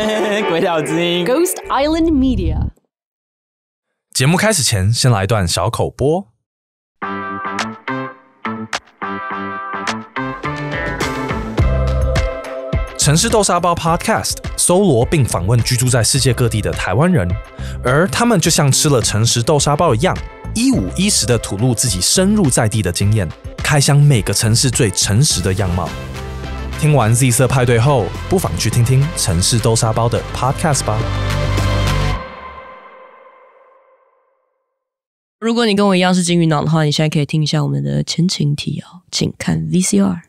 鬼小金 Ghost Island Media。节目开始前，先来一段小口播。城市豆沙包 Podcast 搜罗并访问居住在世界各地的台湾人，而他们就像吃了诚实豆沙包一样，一五一十的吐露自己深入在地的经验，开箱每个城市最诚实的样貌。听完《Z 色派对》后，不妨去听听《城市豆沙包》的 Podcast 吧。如果你跟我一样是金鱼脑的话，你现在可以听一下我们的前情提要，请看 VCR。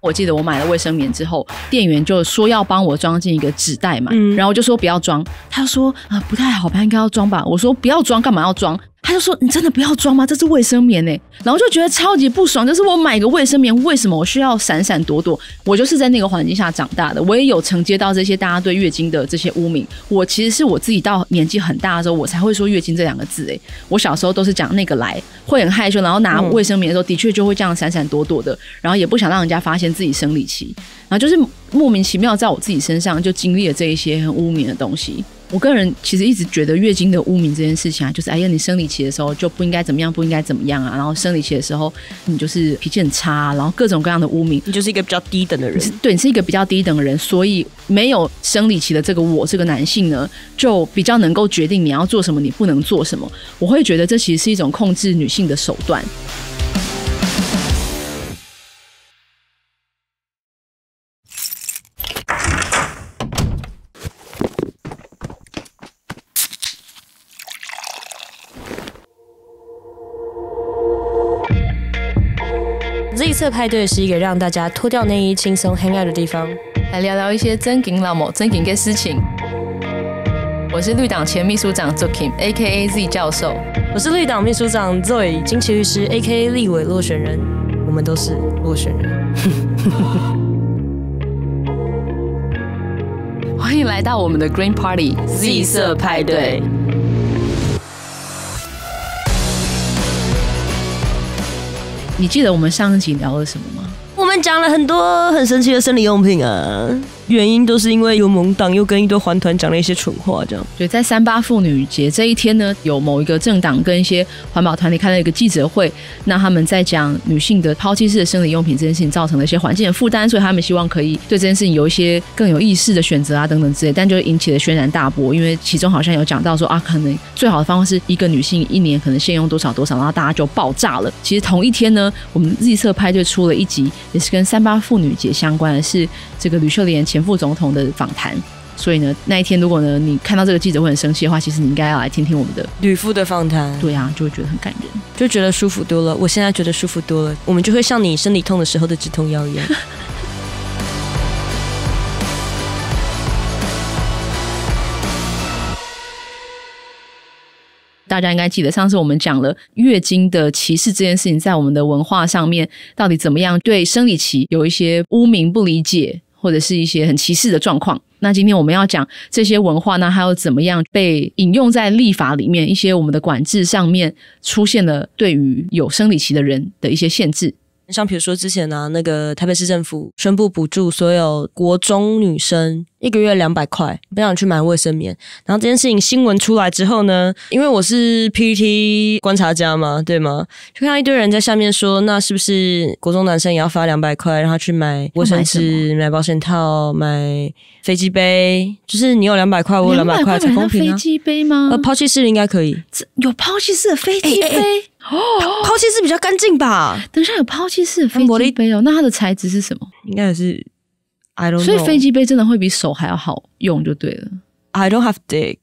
我记得我买了卫生棉之后，店员就说要帮我装进一个纸袋嘛，然后我就说不要装，他说啊不太好，应该要装吧，我说不要装，干嘛要装？他就说：“你真的不要装吗？这是卫生棉呢。”然后就觉得超级不爽。就是我买个卫生棉，为什么我需要闪闪躲躲？我就是在那个环境下长大的，我也有承接到这些大家对月经的这些污名。我其实是我自己到年纪很大的时候，我才会说月经这两个字。诶，我小时候都是讲那个来，会很害羞，然后拿卫生棉的时候，的确就会这样闪闪躲躲的，然后也不想让人家发现自己生理期。然后就是莫名其妙在我自己身上就经历了这一些很污名的东西。我个人其实一直觉得月经的污名这件事情啊，就是哎呀，你生理期的时候就不应该怎么样，不应该怎么样啊。然后生理期的时候你就是脾气很差，然后各种各样的污名，你就是一个比较低等的人。对，你是一个比较低等的人，所以没有生理期的这个我这个男性呢，就比较能够决定你要做什么，你不能做什么。我会觉得这其实是一种控制女性的手段。绿色派对是一个让大家脱掉内衣、轻松 hang out 的地方，来聊聊一些真金老母、真金的事情。我是绿党前秘书长 Jo Kim，A K A Z 教授。我是绿党秘书长 Zoe，金旗律师，A K A 立委落选人。我们都是落选人。欢迎来到我们的 Green Party Z 色派对。你记得我们上一集聊了什么吗？我们讲了很多很神奇的生理用品啊。原因都是因为有盟党又跟一堆环团讲了一些蠢话，这样。所以在三八妇女节这一天呢，有某一个政党跟一些环保团体开了一个记者会，那他们在讲女性的抛弃式的生理用品这件事情造成了一些环境的负担，所以他们希望可以对这件事情有一些更有意识的选择啊等等之类，但就引起了轩然大波，因为其中好像有讲到说啊，可能最好的方法是一个女性一年可能限用多少多少，然后大家就爆炸了。其实同一天呢，我们日社拍就出了一集，也是跟三八妇女节相关的是这个吕秀莲前。副总统的访谈，所以呢，那一天如果呢你看到这个记者会很生气的话，其实你应该要来听听我们的吕夫的访谈。对啊，就会觉得很感人，就觉得舒服多了。我现在觉得舒服多了，我们就会像你生理痛的时候的止痛药一样。大家应该记得上次我们讲了月经的歧视这件事情，在我们的文化上面到底怎么样对生理期有一些污名不理解。或者是一些很歧视的状况。那今天我们要讲这些文化，那还有怎么样被引用在立法里面？一些我们的管制上面出现了对于有生理期的人的一些限制。像比如说之前啊，那个台北市政府宣布补助所有国中女生一个月两百块，不想去买卫生棉。然后这件事情新闻出来之后呢，因为我是 P p T 观察家嘛，对吗？就看到一堆人在下面说，那是不是国中男生也要发两百块，让他去买卫生纸、买保险套、买飞机杯？就是你有两百块，我有两百块才公平啊？飞机杯吗？呃，抛弃式应该可以。有抛弃式的飞机杯？哦，抛弃式比较干净吧。等一下有抛弃式的飞机杯哦，那它的材质是什么？应该是，I don't。所以飞机杯真的会比手还要好用，就对了。I don't have dick。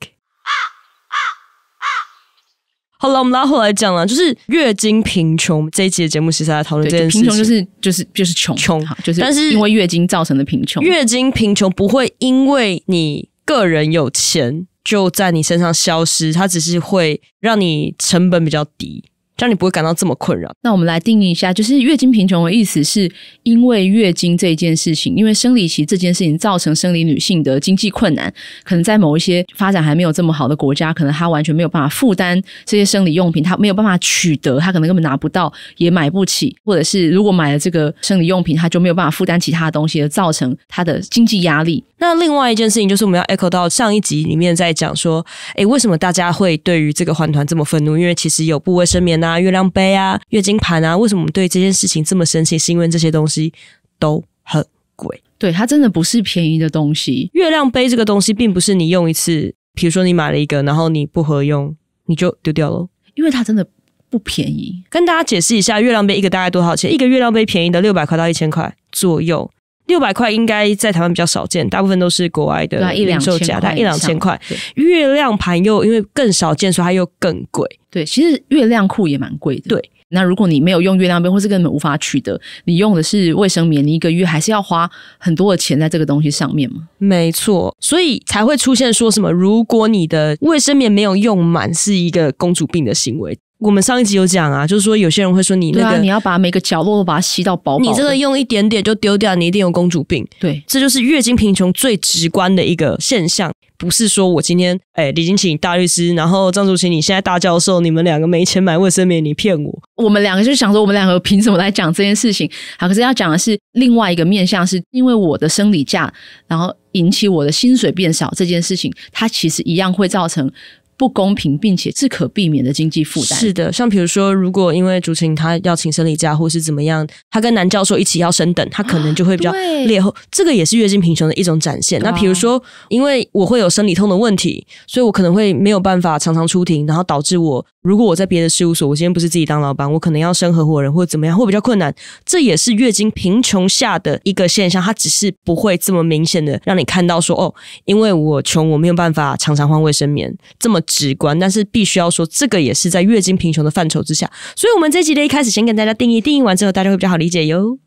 好了，我们拉回来讲了，就是月经贫穷这一期的节目，其实是在讨论这个贫穷，就是就是就是穷穷，就是但是因为月经造成的贫穷，月经贫穷不会因为你个人有钱就在你身上消失，它只是会让你成本比较低。让你不会感到这么困扰。那我们来定义一下，就是月经贫穷的意思，是因为月经这一件事情，因为生理期这件事情造成生理女性的经济困难。可能在某一些发展还没有这么好的国家，可能她完全没有办法负担这些生理用品，她没有办法取得，她可能根本拿不到，也买不起，或者是如果买了这个生理用品，她就没有办法负担其他的东西，而造成她的经济压力。那另外一件事情就是我们要 echo 到上一集里面在讲说，诶，为什么大家会对于这个还团这么愤怒？因为其实有部卫生棉呢。啊、月亮杯啊，月经盘啊，为什么对这件事情这么生气？是因为这些东西都很贵，对它真的不是便宜的东西。月亮杯这个东西，并不是你用一次，比如说你买了一个，然后你不合用，你就丢掉了，因为它真的不便宜。跟大家解释一下，月亮杯一个大概多少钱？一个月亮杯便宜的六百块到一千块左右。六百块应该在台湾比较少见，大部分都是国外的零售价，大概一两千块。月亮盘又因为更少见，所以它又更贵。对，其实月亮裤也蛮贵的。对，那如果你没有用月亮杯，或是根本无法取得，你用的是卫生棉，你一个月还是要花很多的钱在这个东西上面吗？没错，所以才会出现说什么，如果你的卫生棉没有用满，是一个公主病的行为。我们上一集有讲啊，就是说有些人会说你那个，你要把每个角落都把它吸到薄，你这个用一点点就丢掉，你一定有公主病。对，这就是月经贫穷最直观的一个现象。不是说我今天，哎，李金奇大律师，然后张主席你现在大教授，你们两个没钱买卫生棉，你骗我。我们两个就想说，我们两个凭什么来讲这件事情？好，可是要讲的是另外一个面向，是因为我的生理假，然后引起我的薪水变少这件事情，它其实一样会造成。不公平，并且自可避免的经济负担。是的，像比如说，如果因为竹人她要请生理假，或是怎么样，她跟男教授一起要升等，她可能就会比较劣后。这个也是月经贫穷的一种展现。那比如说，因为我会有生理痛的问题，所以我可能会没有办法常常出庭，然后导致我如果我在别的事务所，我今天不是自己当老板，我可能要升合伙人或怎么样，会比较困难。这也是月经贫穷下的一个现象，它只是不会这么明显的让你看到说哦，因为我穷，我没有办法常常换卫生棉这么。直观，但是必须要说，这个也是在月经贫穷的范畴之下。所以，我们这集的一开始先跟大家定义，定义完之后大家会比较好理解哟。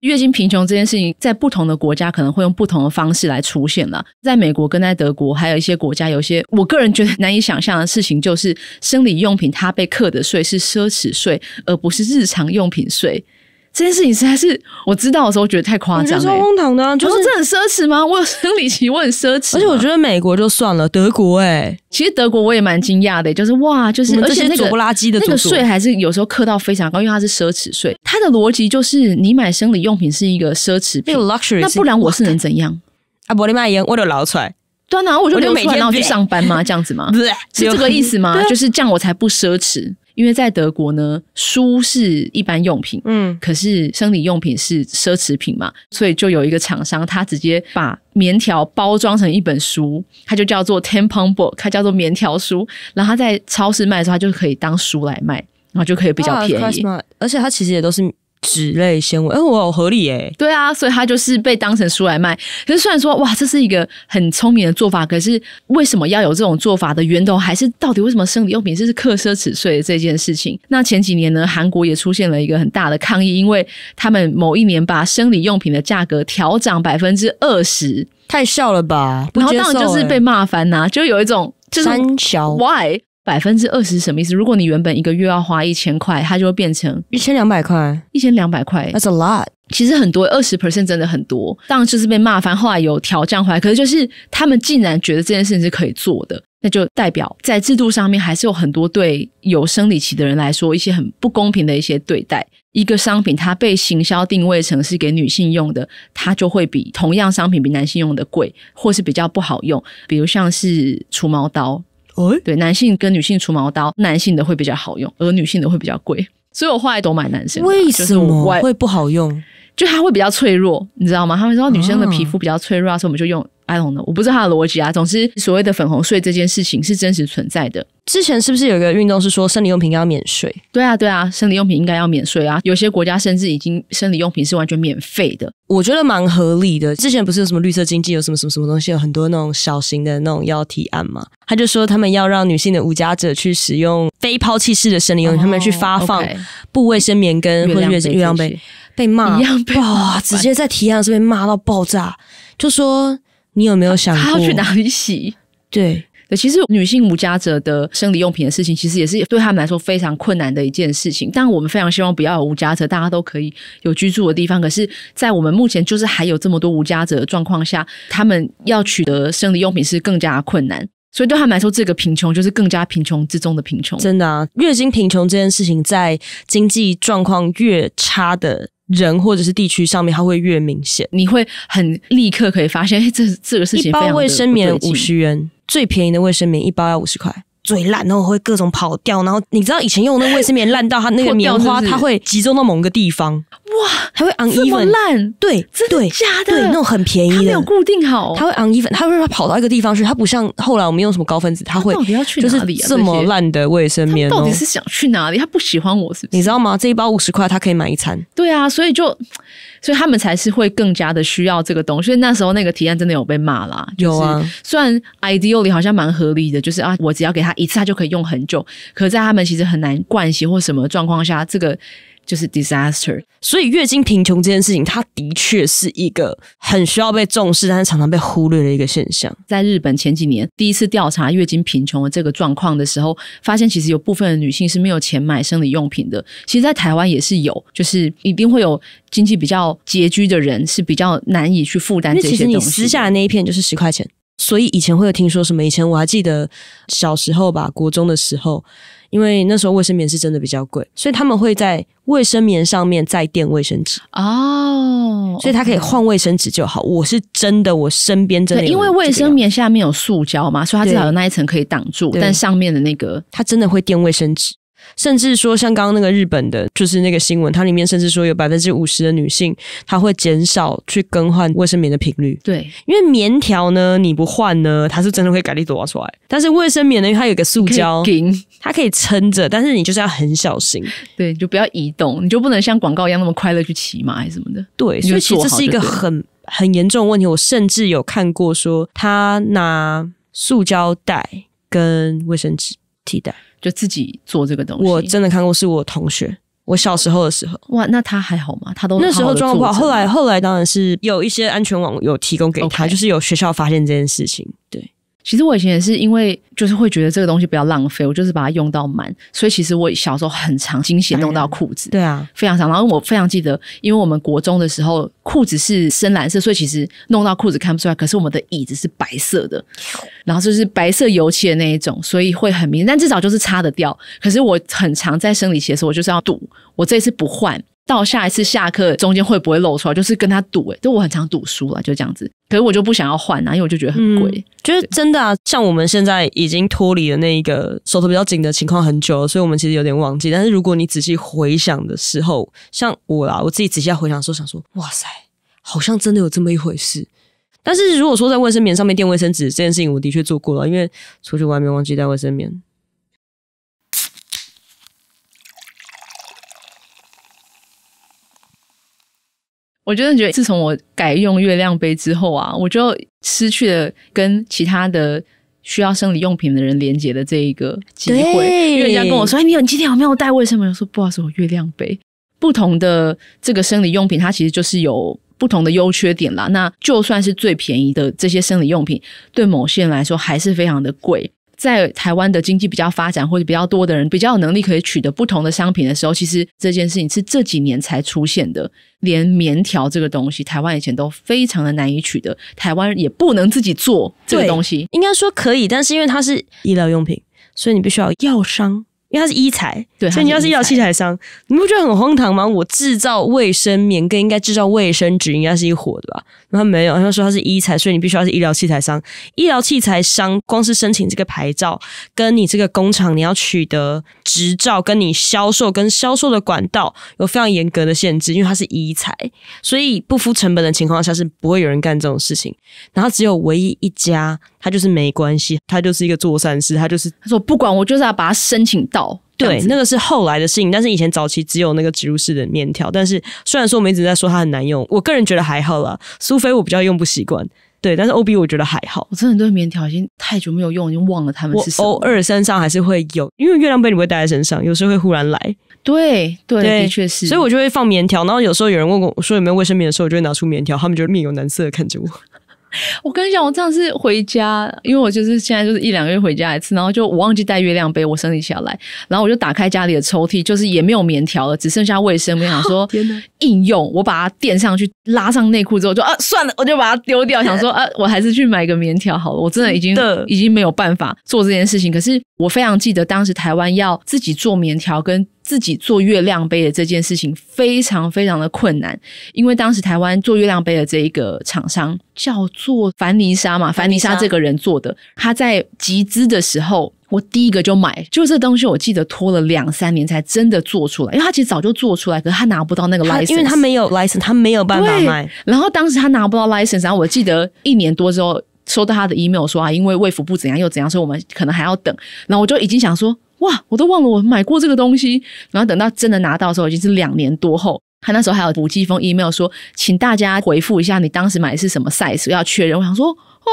月经贫穷这件事情，在不同的国家可能会用不同的方式来出现了。在美国跟在德国，还有一些国家，有些我个人觉得难以想象的事情，就是生理用品它被课的税是奢侈税，而不是日常用品税。这件事情实在是我知道的时候觉得太夸张，我觉得超荒唐的。就是这很奢侈吗？我有生理期，我很奢侈。而且我觉得美国就算了，德国哎，其实德国我也蛮惊讶的，就是哇，就是而且那个不拉几的那个税还是有时候刻到非常高，因为它是奢侈税。它的逻辑就是你买生理用品是一个奢侈品 （luxury），那不然我是能怎样啊？柏林卖烟，我得捞出来。对啊，我就得每天要去 上班吗？这样子吗？是这个意思吗？就是这样我才不奢侈。因为在德国呢，书是一般用品，嗯，可是生理用品是奢侈品嘛，所以就有一个厂商，他直接把棉条包装成一本书，它就叫做 tampon book，它叫做棉条书，然后他在超市卖的时候，他就可以当书来卖，然后就可以比较便宜，而且它其实也都是。脂类纤维，哎，我好合理耶。对啊，所以他就是被当成书来卖。可是虽然说哇，这是一个很聪明的做法，可是为什么要有这种做法的源头？还是到底为什么生理用品是课奢侈税这件事情？那前几年呢，韩国也出现了一个很大的抗议，因为他们某一年把生理用品的价格调涨百分之二十，太笑了吧？然后当然就是被骂翻呐，就有一种三小 why。百分之二十什么意思？如果你原本一个月要花一千块，它就会变成一千两百块。一千两百块，That's a lot。其实很多二十 percent 真的很多。当然就是被骂，翻。后后来有调降回来。可是就是他们竟然觉得这件事情是可以做的，那就代表在制度上面还是有很多对有生理期的人来说一些很不公平的一些对待。一个商品它被行销定位成是给女性用的，它就会比同样商品比男性用的贵，或是比较不好用。比如像是除毛刀。哎，对，男性跟女性除毛刀，男性的会比较好用，而女性的会比较贵，所以我后来都买男生。为什么会不好用？就它会比较脆弱，你知道吗？他们说女生的皮肤比较脆弱，所以我们就用。know，我不知道他的逻辑啊。总之，所谓的粉红税这件事情是真实存在的。之前是不是有一个运动是说生理用品要免税？对啊，对啊，生理用品应该要免税啊。有些国家甚至已经生理用品是完全免费的。我觉得蛮合理的。之前不是有什么绿色经济，有什么什么什么东西，有很多那种小型的那种药提案嘛？他就说他们要让女性的无家者去使用非抛弃式的生理用品，他们去发放布卫生棉跟卫生月浴用杯，被骂，哇，直接在提案上面骂到爆炸，就说。你有没有想过他要去哪里洗？对，其实女性无家者的生理用品的事情，其实也是对他们来说非常困难的一件事情。但我们非常希望不要有无家者，大家都可以有居住的地方。可是，在我们目前就是还有这么多无家者的状况下，他们要取得生理用品是更加困难。所以，对他们来说，这个贫穷就是更加贫穷之中的贫穷。真的，月经贫穷这件事情，在经济状况越差的。人或者是地区上面，它会越明显，你会很立刻可以发现。哎，这这个事情，一包卫生棉五十元，最便宜的卫生棉一包要五十块。嘴烂，然后会各种跑掉，然后你知道以前用那个卫生棉烂到它那个棉花，它会集中到某个地方，哇，还会昂衣服烂，对，真的假的？对，那种很便宜的，没有固定好，它会昂衣服，它会跑到一个地方去，它不像后来我们用什么高分子，它会，到底要去哪里啊？这么烂的卫生棉，到底是想去哪里？他不喜欢我，是不是？你知道吗？这一包五十块，它可以买一餐。对啊，所以就。所以他们才是会更加的需要这个东西，所以那时候那个提案真的有被骂啦。就是虽然 ideally 好像蛮合理的，就是啊，我只要给他一次，他就可以用很久。可在他们其实很难惯习或什么状况下，这个。就是 disaster，所以月经贫穷这件事情，它的确是一个很需要被重视，但是常常被忽略的一个现象。在日本前几年第一次调查月经贫穷的这个状况的时候，发现其实有部分的女性是没有钱买生理用品的。其实，在台湾也是有，就是一定会有经济比较拮据的人是比较难以去负担这些东西。你撕下的那一片就是十块钱。所以以前会有听说什么？以前我还记得小时候吧，国中的时候。因为那时候卫生棉是真的比较贵，所以他们会在卫生棉上面再垫卫生纸哦，所以它可以换卫生纸就好。我是真的，我身边真的因为卫生棉下面有塑胶嘛，所以它至少有那一层可以挡住，但上面的那个它真的会垫卫生纸。甚至说，像刚刚那个日本的，就是那个新闻，它里面甚至说有百分之五十的女性，她会减少去更换卫生棉的频率。对，因为棉条呢，你不换呢，它是真的会改立多出来。但是卫生棉呢，它有个塑胶，它可以撑着，但是你就是要很小心，对，就不要移动，你就不能像广告一样那么快乐去骑马还是什么的。对，所以其实这是一个很很严重的问题。我甚至有看过说，他拿塑胶袋跟卫生纸替代。就自己做这个东西，我真的看过，是我同学。我小时候的时候，哇，那他还好吗？他都那时候状况，后来后来当然是有一些安全网有提供给他，就是有学校发现这件事情，对。其实我以前也是因为就是会觉得这个东西不要浪费，我就是把它用到满，所以其实我小时候很常惊喜弄到裤子，对啊，非常常。然后我非常记得，因为我们国中的时候裤子是深蓝色，所以其实弄到裤子看不出来，可是我们的椅子是白色的，然后就是白色油漆的那一种，所以会很明显。但至少就是擦得掉。可是我很常在生理期的时候，我就是要赌，我这次不换。到下一次下课中间会不会漏出来？就是跟他赌诶，就我很常赌输了，就这样子。可是我就不想要换啊，因为我就觉得很贵。觉得真的啊，像我们现在已经脱离了那一个手头比较紧的情况很久了，所以我们其实有点忘记。但是如果你仔细回想的时候，像我啦，我自己仔细回想的时候，想说，哇塞，好像真的有这么一回事。但是如果说在卫生棉上面垫卫生纸这件事情，我的确做过了，因为出去外面忘记带卫生棉。我真的觉得，自从我改用月亮杯之后啊，我就失去了跟其他的需要生理用品的人连接的这一个机会。因为人家跟我说：“哎，你有你今天有没有带卫生棉？”我说：“不好意思，我月亮杯。”不同的这个生理用品，它其实就是有不同的优缺点啦。那就算是最便宜的这些生理用品，对某些人来说还是非常的贵。在台湾的经济比较发展或者比较多的人比较有能力可以取得不同的商品的时候，其实这件事情是这几年才出现的。连棉条这个东西，台湾以前都非常的难以取得，台湾也不能自己做这个东西。应该说可以，但是因为它是医疗用品，所以你必须要药商。因它是医材，所以你要是医疗器材商，你不觉得很荒唐吗？我制造卫生棉跟应该制造卫生纸，应该是一伙的吧？然后没有，他说他是医材，所以你必须要是医疗器材商。医疗器材商光是申请这个牌照，跟你这个工厂你要取得执照，跟你销售跟销售的管道有非常严格的限制，因为它是医材，所以不付成本的情况下是不会有人干这种事情。然后只有唯一一家。他就是没关系，他就是一个做善事，他就是他说不管，我就是要把它申请到。对，那个是后来的事情，但是以前早期只有那个植入式的棉条。但是虽然说我们一直在说它很难用，我个人觉得还好了。苏菲我比较用不习惯，对，但是 O B 我觉得还好。我真的对棉条已经太久没有用，已经忘了它们是。偶尔身上还是会有，因为月亮杯你会带在身上，有时候会忽然来。对对，的确是。所以我就会放棉条，然后有时候有人问过我说有没有卫生棉的时候，我就会拿出棉条，他们就面有难色的看着我。我跟你讲，我上次回家，因为我就是现在就是一两个月回家一次，然后就我忘记带月亮杯，我生理起来，然后我就打开家里的抽屉，就是也没有棉条了，只剩下卫生棉，想说应用，我把它垫上去，拉上内裤之后，就啊算了，我就把它丢掉，想说啊，我还是去买个棉条好了，我真的已经已经没有办法做这件事情。可是我非常记得当时台湾要自己做棉条跟。自己做月亮杯的这件事情非常非常的困难，因为当时台湾做月亮杯的这一个厂商叫做凡妮莎嘛，凡妮莎这个人做的，他在集资的时候，我第一个就买，就这东西我记得拖了两三年才真的做出来，因为他其实早就做出来，可是他拿不到那个 license，因为他没有 license，他没有办法卖。然后当时他拿不到 license，然后我记得一年多之后收到他的 email 说啊，因为卫福部怎样又怎样，所以我们可能还要等。然后我就已经想说。哇！我都忘了我买过这个东西，然后等到真的拿到的时候，已经是两年多后。他那时候还有补寄一封 email 说，请大家回复一下你当时买的是什么 size 要确认。我想说，哦，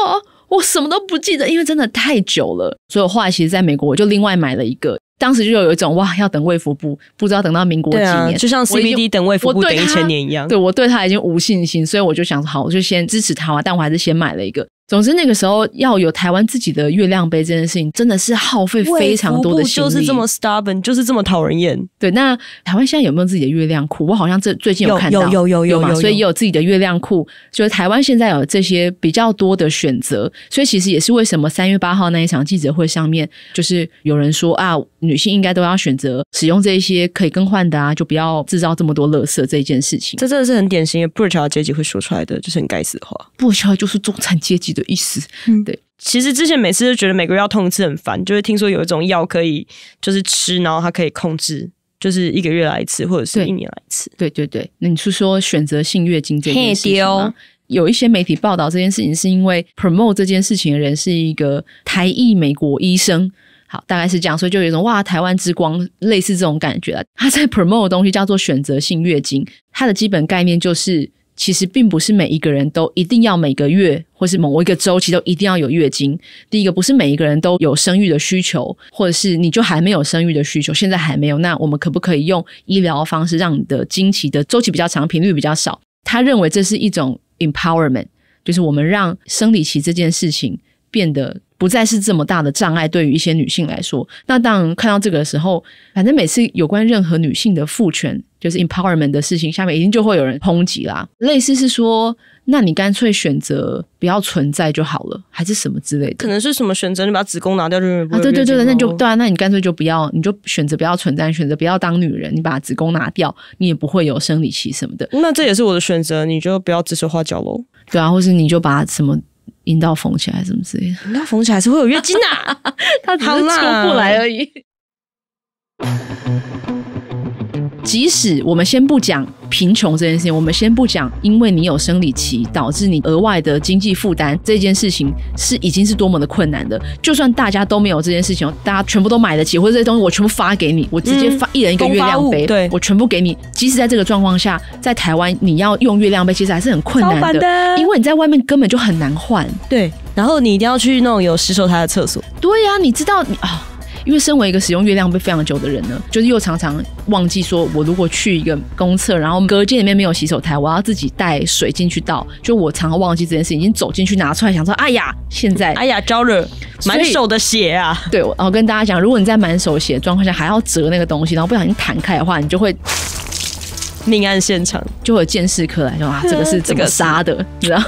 我什么都不记得，因为真的太久了。所以我后来其实在美国我就另外买了一个，当时就有一种哇，要等魏福部，不知道等到民国几年，就像 CD b 等魏福部等一千年一样。对，我对他已经无信心，所以我就想说，好，我就先支持他吧，但我还是先买了一个。总之，那个时候要有台湾自己的月亮杯这件事情，真的是耗费非常多的心力。就是这么 stubborn，就是这么讨人厌。对，那台湾现在有没有自己的月亮裤？我好像这最近有看到，有有有有有，所以也有自己的月亮裤。所以台湾现在有这些比较多的选择，所以其实也是为什么三月八号那一场记者会上面，就是有人说啊，女性应该都要选择使用这一些可以更换的啊，就不要制造这么多垃圾这一件事情。这真的是很典型，布尔乔阶级会说出来的，就是很该死的话。布尔乔就是中产阶级。的意思，嗯，对，其实之前每次都觉得每个月要痛一次很烦，就是听说有一种药可以，就是吃，然后它可以控制，就是一个月来一次，或者是一年来一次。对，对，对。那你是说选择性月经这件事情吗？有一些媒体报道这件事情，是因为 promote 这件事情的人是一个台裔美国医生，好，大概是这样，所以就有一种哇，台湾之光类似这种感觉。他在 promote 的东西叫做选择性月经，它的基本概念就是。其实并不是每一个人都一定要每个月或是某一个周期都一定要有月经。第一个不是每一个人都有生育的需求，或者是你就还没有生育的需求，现在还没有。那我们可不可以用医疗方式让你的经期的周期比较长，频率比较少？他认为这是一种 empowerment，就是我们让生理期这件事情。变得不再是这么大的障碍，对于一些女性来说，那当然看到这个的时候，反正每次有关任何女性的父权，就是 empowerment 的事情，下面一定就会有人抨击啦。类似是说，那你干脆选择不要存在就好了，还是什么之类的？可能是什么选择？你把子宫拿掉就啊？对对对那就对啊，那你干脆就不要，你就选择不要存在，选择不要当女人，你把子宫拿掉，你也不会有生理期什么的。那这也是我的选择，你就不要指手画脚喽。对啊，或是你就把什么？阴道缝起来什么之类的，阴道缝起来是会有月经的，它 只是出不来而已。即使我们先不讲贫穷这件事情，我们先不讲，因为你有生理期导致你额外的经济负担这件事情是已经是多么的困难的。就算大家都没有这件事情，大家全部都买得起，或者这些东西我全部发给你，我直接发一人一个月亮杯，对，我全部给你。即使在这个状况下，在台湾你要用月亮杯，其实还是很困难的，因为你在外面根本就很难换。对，然后你一定要去那种有洗手台的厕所。对呀，你知道你啊。因为身为一个使用月亮杯非常久的人呢，就是又常常忘记说，我如果去一个公厕，然后隔间里面没有洗手台，我要自己带水进去倒，就我常常忘记这件事。已经走进去拿出来，想说，哎呀，现在哎呀，遭了，满手的血啊！对，然后跟大家讲，如果你在满手血状况下还要折那个东西，然后不小心弹开的话，你就会命案现场，就会监视科来说啊，这个是怎么 杀的，你知道？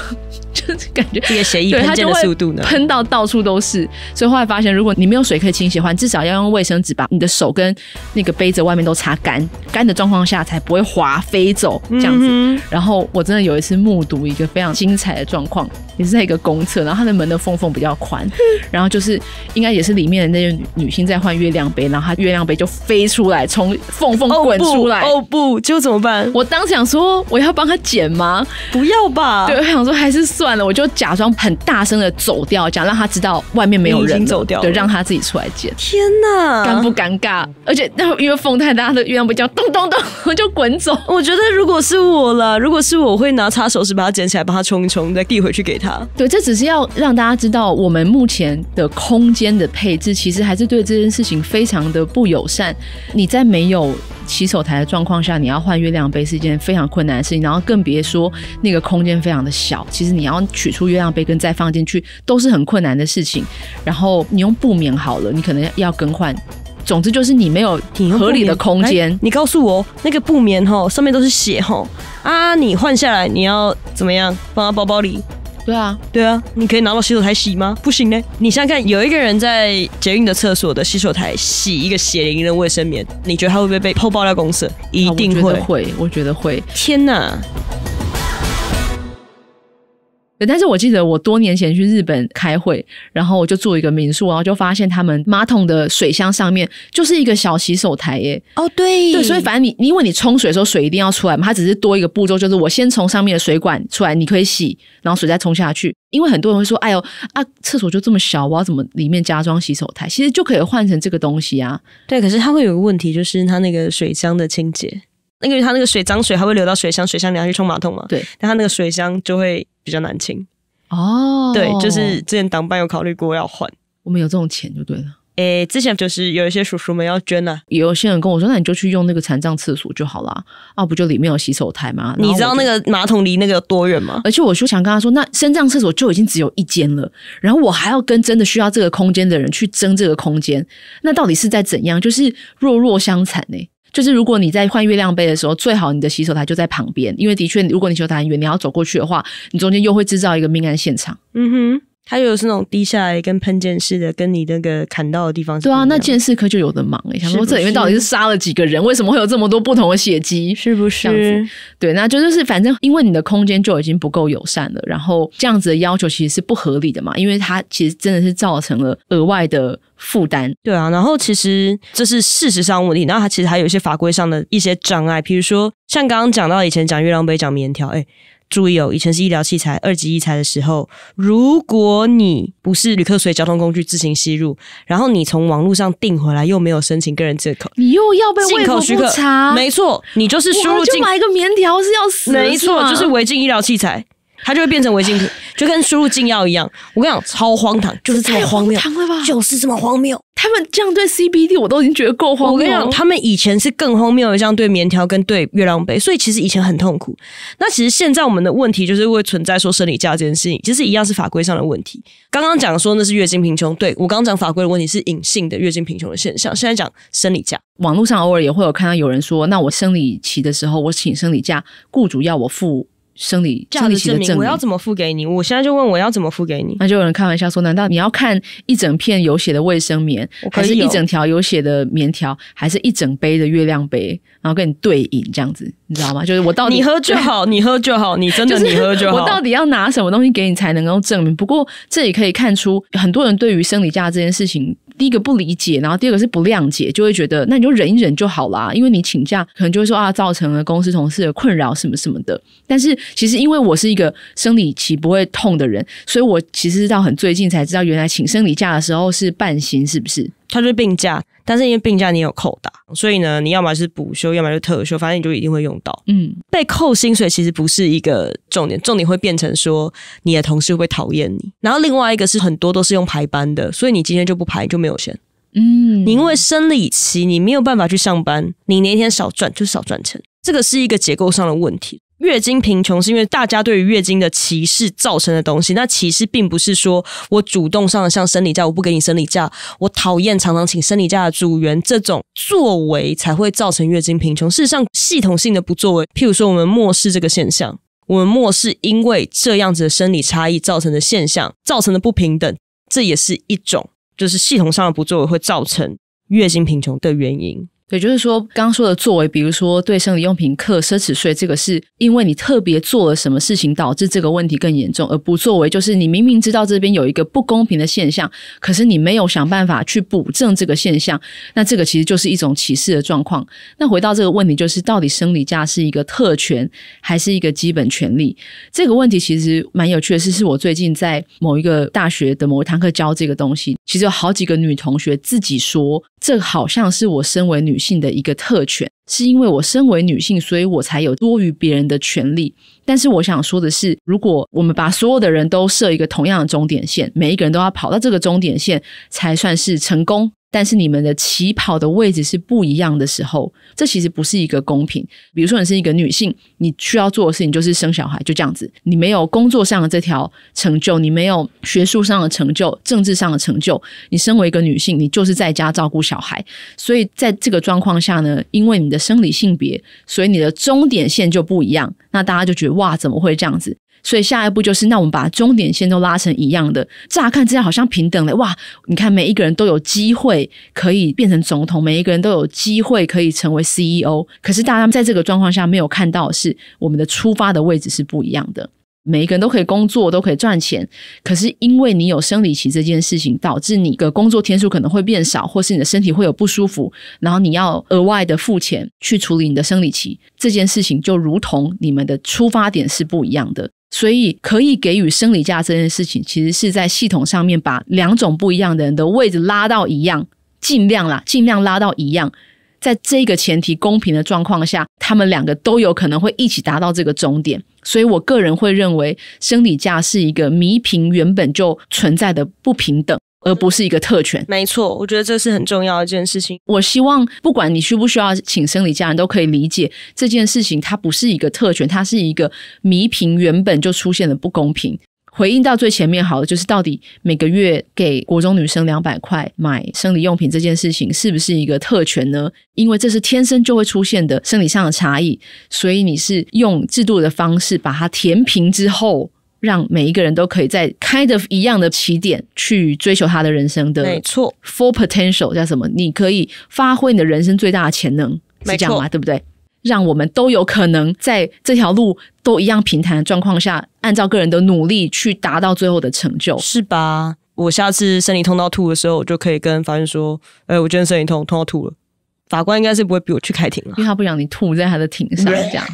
感觉这个协议喷溅的速度呢，喷到到处都是。所以后来发现，如果你没有水可以清洗，的话，至少要用卫生纸把你的手跟那个杯子外面都擦干，干的状况下才不会滑飞走这样子。然后我真的有一次目睹一个非常精彩的状况。也是在一个公厕，然后它的门的缝缝比较宽，然后就是应该也是里面的那些女性在换月亮杯，然后她月亮杯就飞出来，从缝缝滚出来。哦不，就怎么办？我当时想说我要帮她捡吗？不要吧。对，我想说还是算了，我就假装很大声的走掉，讲让她知道外面没有人，走掉。对，让她自己出来捡。天哪，尴不尴尬？而且那会因为风太大，的月亮杯叫咚咚咚，我 就滚走。我觉得如果是我了，如果是我会拿擦手是把它捡起来，把它冲一冲，再递回去给她。对，这只是要让大家知道，我们目前的空间的配置其实还是对这件事情非常的不友善。你在没有洗手台的状况下，你要换月亮杯是一件非常困难的事情，然后更别说那个空间非常的小，其实你要取出月亮杯跟再放进去都是很困难的事情。然后你用布棉好了，你可能要更换，总之就是你没有合理的空间。你告诉我，那个布棉哈上面都是血哈啊！你换下来你要怎么样？放到包包里？对啊，对啊，你可以拿到洗手台洗吗？不行呢。你想想看，有一个人在捷运的厕所的洗手台洗一个血淋淋的卫生棉，你觉得他会不会被抛爆料公司？一定会会，我觉得会。天哪！对，但是我记得我多年前去日本开会，然后我就住一个民宿，然后就发现他们马桶的水箱上面就是一个小洗手台耶。哦，对，对，所以反正你因为你冲水的时候水一定要出来嘛，它只是多一个步骤，就是我先从上面的水管出来，你可以洗，然后水再冲下去。因为很多人会说，哎呦啊，厕所就这么小，我要怎么里面加装洗手台？其实就可以换成这个东西啊。对，可是它会有个问题，就是它那个水箱的清洁。那个它那个水脏水还会流到水箱，水箱你要去冲马桶嘛？对，但它那个水箱就会比较难清哦。对，就是之前党办有考虑过要换，我们有这种钱就对了。诶，之前就是有一些叔叔们要捐呢，有些人跟我说，那你就去用那个残障厕所就好了啊，不就里面有洗手台吗？你知道那个马桶离那个多远吗？而且我就想跟他说，那身障厕所就已经只有一间了，然后我还要跟真的需要这个空间的人去争这个空间，那到底是在怎样？就是弱弱相残呢？就是如果你在换月亮杯的时候，最好你的洗手台就在旁边，因为的确，如果你洗手台很远，你要走过去的话，你中间又会制造一个命案现场。嗯哼。它有是那种滴下来跟喷溅似的，跟你那个砍到的地方是。对啊，那剑士科就有的忙哎！想说这里面到底是杀了几个人？为什么会有这么多不同的血迹？是不是？对，那就就是反正因为你的空间就已经不够友善了，然后这样子的要求其实是不合理的嘛，因为它其实真的是造成了额外的负担。对啊，然后其实这是事实上问题，然后它其实还有一些法规上的一些障碍，比如说像刚刚讲到以前讲月亮杯、讲棉条，哎。注意哦，以前是医疗器材二级医材的时候，如果你不是旅客随交通工具自行吸入，然后你从网络上订回来又没有申请个人借口，你又要被进口许可查。没错，你就是输入进，我就买个棉条是要死。没错，就是违禁医疗器材，它就会变成违禁品，就跟输入禁药一样。我跟你讲，超荒唐，就是这么荒谬，就是这么荒谬。他们这样对 CBD 我都已经觉得够荒。我跟你讲，他们以前是更荒谬的，这样对棉条跟对月亮杯，所以其实以前很痛苦。那其实现在我们的问题就是会存在说生理假这件事情，其实一样是法规上的问题。刚刚讲说那是月经贫穷，对我刚刚讲法规的问题是隐性的月经贫穷的现象。现在讲生理假，网络上偶尔也会有看到有人说，那我生理期的时候我请生理假，雇主要我付。生理生理期的证明，我要怎么付给你？我现在就问我要怎么付给你？那就有人开玩笑说，难道你要看一整片有血的卫生棉，还是一整条有血的棉条，还是一整杯的月亮杯，然后跟你对饮这样子，你知道吗？就是我到底你喝就好，你喝就好，你真的你喝就好，我到底要拿什么东西给你才能够证明？不过这也可以看出很多人对于生理价这件事情。第一个不理解，然后第二个是不谅解，就会觉得那你就忍一忍就好啦，因为你请假，可能就会说啊，造成了公司同事的困扰什么什么的。但是其实因为我是一个生理期不会痛的人，所以我其实到很最近才知道，原来请生理假的时候是半薪，是不是？它就是病假，但是因为病假你有扣打，所以呢，你要么是补休，要么就特休，反正你就一定会用到。嗯，被扣薪水其实不是一个重点，重点会变成说你的同事会讨厌你。然后另外一个是很多都是用排班的，所以你今天就不排就没有钱。嗯，你因为生理期你没有办法去上班，你那一天少赚就少赚钱，这个是一个结构上的问题。月经贫穷是因为大家对于月经的歧视造成的东西，那歧视并不是说我主动上的像生理假，我不给你生理假，我讨厌常常请生理假的组员，这种作为才会造成月经贫穷。事实上，系统性的不作为，譬如说我们漠视这个现象，我们漠视因为这样子的生理差异造成的现象造成的不平等，这也是一种就是系统上的不作为会造成月经贫穷的原因。也就是说，刚刚说的作为，比如说对生理用品课奢侈税，这个是因为你特别做了什么事情导致这个问题更严重，而不作为就是你明明知道这边有一个不公平的现象，可是你没有想办法去补正这个现象，那这个其实就是一种歧视的状况。那回到这个问题，就是到底生理假是一个特权还是一个基本权利？这个问题其实蛮有趣的是，是我最近在某一个大学的某一堂课教这个东西，其实有好几个女同学自己说。这好像是我身为女性的一个特权，是因为我身为女性，所以我才有多于别人的权利。但是我想说的是，如果我们把所有的人都设一个同样的终点线，每一个人都要跑到这个终点线才算是成功。但是你们的起跑的位置是不一样的时候，这其实不是一个公平。比如说，你是一个女性，你需要做的事情就是生小孩，就这样子。你没有工作上的这条成就，你没有学术上的成就，政治上的成就。你身为一个女性，你就是在家照顾小孩。所以在这个状况下呢，因为你的生理性别，所以你的终点线就不一样。那大家就觉得哇，怎么会这样子？所以下一步就是，那我们把终点线都拉成一样的，乍看之下好像平等了。哇，你看每一个人都有机会可以变成总统，每一个人都有机会可以成为 CEO。可是大家在这个状况下没有看到的是，我们的出发的位置是不一样的。每一个人都可以工作，都可以赚钱，可是因为你有生理期这件事情，导致你的工作天数可能会变少，或是你的身体会有不舒服，然后你要额外的付钱去处理你的生理期这件事情，就如同你们的出发点是不一样的。所以，可以给予生理价这件事情，其实是在系统上面把两种不一样的人的位置拉到一样，尽量啦，尽量拉到一样，在这个前提公平的状况下，他们两个都有可能会一起达到这个终点。所以我个人会认为，生理价是一个弥平原本就存在的不平等。而不是一个特权，没错，我觉得这是很重要的一件事情。我希望不管你需不需要请生理假，人都可以理解这件事情，它不是一个特权，它是一个弥平原本就出现的不公平。回应到最前面，好的，就是到底每个月给国中女生两百块买生理用品这件事情，是不是一个特权呢？因为这是天生就会出现的生理上的差异，所以你是用制度的方式把它填平之后。让每一个人都可以在开 f 一样的起点去追求他的人生的没错，full potential 叫什么？你可以发挥你的人生最大的潜能，是这样吗？对不对？让我们都有可能在这条路都一样平坦的状况下，按照个人的努力去达到最后的成就，是吧？我下次生理痛到吐的时候，我就可以跟法院说：“哎，我今天生理痛痛到吐了。”法官应该是不会逼我去开庭了，因为他不想你吐在他的庭上，这样。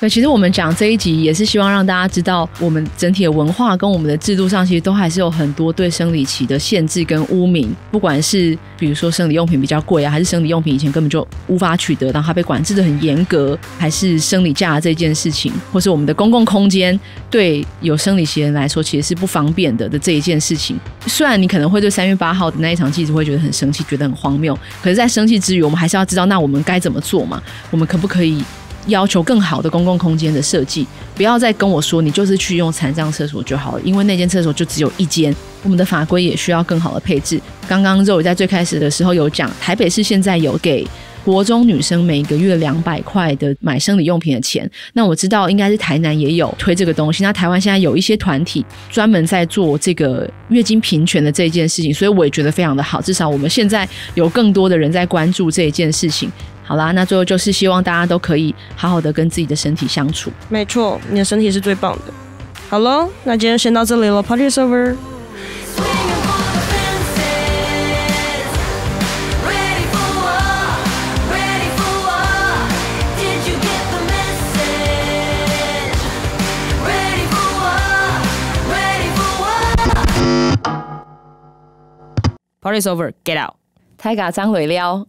那其实我们讲这一集，也是希望让大家知道，我们整体的文化跟我们的制度上，其实都还是有很多对生理期的限制跟污名。不管是比如说生理用品比较贵啊，还是生理用品以前根本就无法取得，然后它被管制的很严格，还是生理假这件事情，或是我们的公共空间对有生理期的人来说其实是不方便的的这一件事情。虽然你可能会对三月八号的那一场记者会觉得很生气，觉得很荒谬，可是在生气之余，我们还是要知道，那我们该怎么做嘛？我们可不可以？要求更好的公共空间的设计，不要再跟我说你就是去用残障厕所就好了，因为那间厕所就只有一间。我们的法规也需要更好的配置。刚刚肉爷在最开始的时候有讲，台北市现在有给国中女生每个月两百块的买生理用品的钱。那我知道应该是台南也有推这个东西。那台湾现在有一些团体专门在做这个月经平权的这件事情，所以我也觉得非常的好。至少我们现在有更多的人在关注这一件事情。好啦，那最后就是希望大家都可以好好的跟自己的身体相处。没错，你的身体是最棒的。好了，那今天先到这里了，Party is over。Party over，get out。太搞张伟了。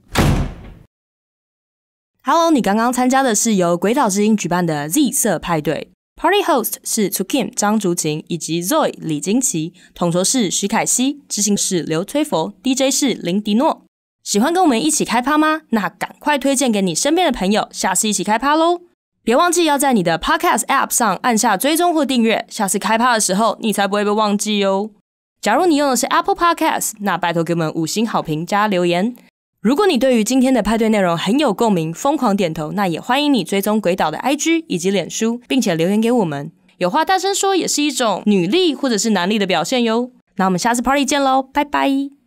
Hello，你刚刚参加的是由《鬼岛之音》举办的 Z 色派对。Party host 是 t o k i m 张竹琴以及 z o e 李金奇，统筹是徐凯熙，执行是刘崔佛，DJ 是林迪诺。喜欢跟我们一起开趴吗？那赶快推荐给你身边的朋友，下次一起开趴喽！别忘记要在你的 Podcast app 上按下追踪或订阅，下次开趴的时候你才不会被忘记哟。假如你用的是 Apple Podcast，那拜托给我们五星好评加留言。如果你对于今天的派对内容很有共鸣，疯狂点头，那也欢迎你追踪鬼岛的 IG 以及脸书，并且留言给我们，有话大声说也是一种女力或者是男力的表现哟。那我们下次 Party 见喽，拜拜。